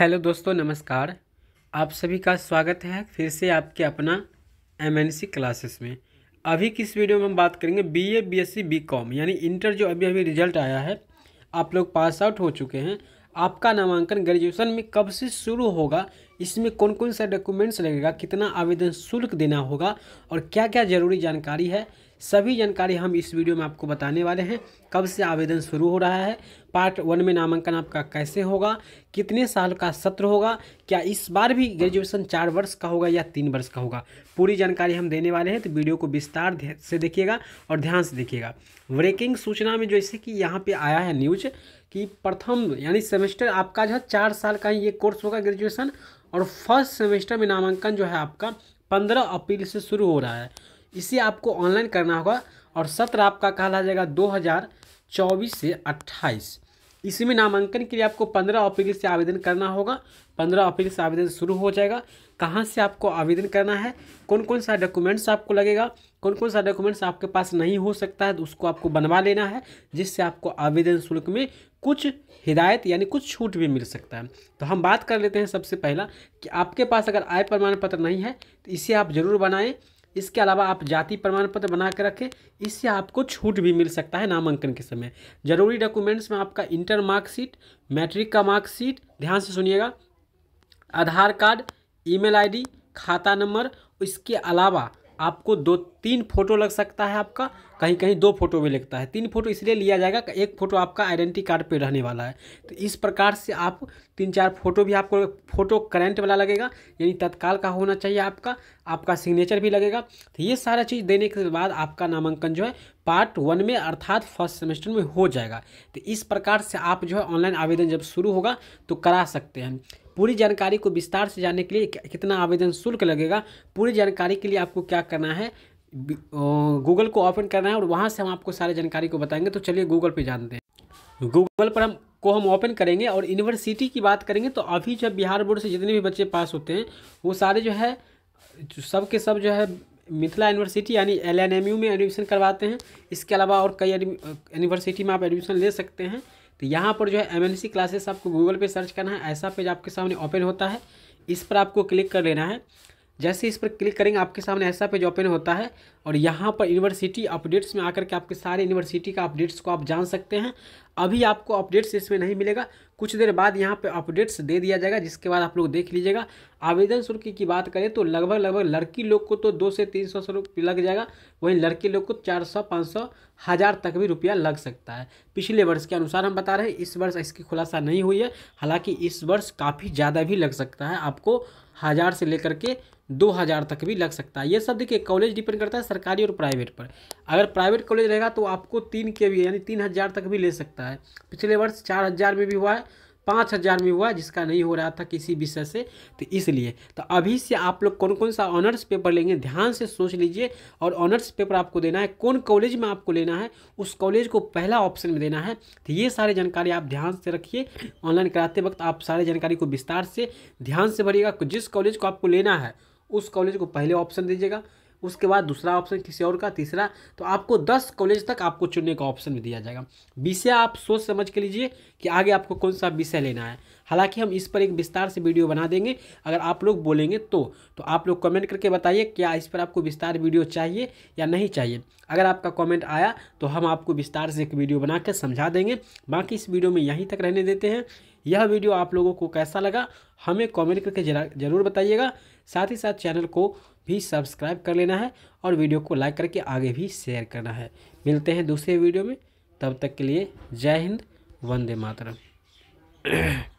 hello दोस्तों नमस्कार आप सभी का स्वागत है फिर से आपके अपना एमएनसी क्लासेस में अभी किस इस वीडियो में हम बात करेंगे बीए बीएससी बीकॉम यानी इंटर जो अभी अभी रिजल्ट आया है आप लोग पास आउट हो चुके हैं आपका नामांकन ग्रेजुएशन में कब से शुरू होगा इसमें कौन कौन सा डॉक्यूमेंट्स लगेगा कितना आवेदन शुल्क देना होगा और क्या क्या ज़रूरी जानकारी है सभी जानकारी हम इस वीडियो में आपको बताने वाले हैं कब से आवेदन शुरू हो रहा है पार्ट वन में नामांकन आपका कैसे होगा कितने साल का सत्र होगा क्या इस बार भी ग्रेजुएशन चार वर्ष का होगा या तीन वर्ष का होगा पूरी जानकारी हम देने वाले हैं तो वीडियो को विस्तार से देखिएगा और ध्यान से देखिएगा ब्रेकिंग सूचना में जैसे कि यहाँ पर आया है न्यूज कि प्रथम यानी सेमेस्टर आपका जो है चार साल का ही ये कोर्स होगा ग्रेजुएसन और फर्स्ट सेमेस्टर में नामांकन जो है आपका पंद्रह अप्रैल से शुरू हो रहा है इसे आपको ऑनलाइन करना होगा और सत्र आपका कहला जाएगा दो हज़ार चौबीस से अट्ठाईस इसी में नामांकन के लिए आपको पंद्रह अप्रैल से आवेदन करना होगा पंद्रह अप्रैल से आवेदन शुरू हो जाएगा कहाँ से आपको आवेदन करना है कौन कौन सा डॉक्यूमेंट्स आपको लगेगा कौन कौन सा डॉक्यूमेंट्स आपके पास नहीं हो सकता है तो उसको आपको बनवा लेना है जिससे आपको आवेदन शुल्क में कुछ हिदायत यानी कुछ छूट भी मिल सकता है तो हम बात कर लेते हैं सबसे पहला कि आपके पास अगर आय प्रमाण पत्र नहीं है तो इसे आप ज़रूर बनाएँ इसके अलावा आप जाति प्रमाण पत्र बना कर रखें इससे आपको छूट भी मिल सकता है नामांकन के समय जरूरी डॉक्यूमेंट्स में आपका इंटर मार्कशीट मैट्रिक का मार्कशीट ध्यान से सुनिएगा आधार कार्ड ईमेल आईडी खाता नंबर इसके अलावा आपको दो तीन फोटो लग सकता है आपका कहीं कहीं दो फोटो भी लगता है तीन फोटो इसलिए लिया जाएगा कि एक फ़ोटो आपका आइडेंटिटी कार्ड पे रहने वाला है तो इस प्रकार से आप तीन चार फोटो भी आपको फोटो करेंट वाला लगेगा यानी तत्काल का होना चाहिए आपका आपका सिग्नेचर भी लगेगा तो ये सारा चीज़ देने के बाद आपका नामांकन जो है पार्ट वन में अर्थात फर्स्ट सेमेस्टर में हो जाएगा तो इस प्रकार से आप जो है ऑनलाइन आवेदन जब शुरू होगा तो करा सकते हैं पूरी जानकारी को विस्तार से जानने के लिए कितना आवेदन शुल्क लगेगा पूरी जानकारी के लिए आपको क्या करना है गूगल को ओपन करना है और वहाँ से हम आपको सारी जानकारी को बताएंगे तो चलिए गूगल पर जानते हैं गूगल पर हम को हम ओपन करेंगे और यूनिवर्सिटी की बात करेंगे तो अभी जो बिहार बोर्ड से जितने भी बच्चे पास होते हैं वो सारे जो है सब के सब जो है मिथिला यूनिवर्सिटी यानी एल में एडमिशन करवाते हैं इसके अलावा और कई यूनिवर्सिटी में आप एडमिशन ले सकते हैं तो यहाँ पर जो है एम क्लासेस आपको गूगल पे सर्च करना है ऐसा पेज आपके सामने ओपन होता है इस पर आपको क्लिक कर लेना है जैसे इस पर क्लिक करेंगे आपके सामने ऐसा पेज ओपन होता है और यहाँ पर यूनिवर्सिटी अपडेट्स में आकर के आपके सारे यूनिवर्सिटी का अपडेट्स को आप जान सकते हैं अभी आपको अपडेट्स इसमें नहीं मिलेगा कुछ देर बाद यहाँ पे अपडेट्स दे दिया जाएगा जिसके बाद आप लोग देख लीजिएगा आवेदन शुल्क की बात करें तो लगभग लगभग लड़की लोग को तो दो से तीन सौ रुपये लग जाएगा वहीं लड़के लोग को चार सौ पाँच सौ हज़ार तक भी रुपया लग सकता है पिछले वर्ष के अनुसार हम बता रहे हैं इस वर्ष इसकी खुलासा नहीं हुई है हालाँकि इस वर्ष काफ़ी ज़्यादा भी लग सकता है आपको हज़ार से लेकर के दो हज़ार तक भी लग सकता है ये सब देखिए कॉलेज डिपेंड करता है सरकारी और प्राइवेट पर अगर प्राइवेट कॉलेज रहेगा तो आपको तीन के भी यानी तीन हज़ार तक भी ले सकता है पिछले वर्ष चार हज़ार में भी हुआ है पाँच हज़ार में हुआ जिसका नहीं हो रहा था किसी विषय से तो इसलिए तो अभी से आप लोग कौन कौन सा ऑनर्स पेपर लेंगे ध्यान से सोच लीजिए और ऑनर्स पेपर आपको देना है कौन कॉलेज में आपको लेना है उस कॉलेज को पहला ऑप्शन में देना है तो ये सारी जानकारी आप ध्यान से रखिए ऑनलाइन कराते वक्त आप सारी जानकारी को विस्तार से ध्यान से भरिएगा जिस कॉलेज को आपको लेना है उस कॉलेज को पहले ऑप्शन दीजिएगा उसके बाद दूसरा ऑप्शन किसी और का तीसरा तो आपको दस कॉलेज तक आपको चुनने का ऑप्शन भी दिया जाएगा विषय आप सोच समझ के लीजिए कि आगे आपको कौन सा विषय लेना है हालांकि हम इस पर एक विस्तार से वीडियो बना देंगे अगर आप लोग बोलेंगे तो तो आप लोग कमेंट करके बताइए क्या इस पर आपको विस्तार वीडियो चाहिए या नहीं चाहिए अगर आपका कमेंट आया तो हम आपको विस्तार से एक वीडियो बनाकर समझा देंगे बाकी इस वीडियो में यहीं तक रहने देते हैं यह वीडियो आप लोगों को कैसा लगा हमें कॉमेंट करके जरूर बताइएगा साथ ही साथ चैनल को भी सब्सक्राइब कर लेना है और वीडियो को लाइक करके आगे भी शेयर करना है मिलते हैं दूसरे वीडियो में तब तक के लिए जय हिंद वंदे मातरम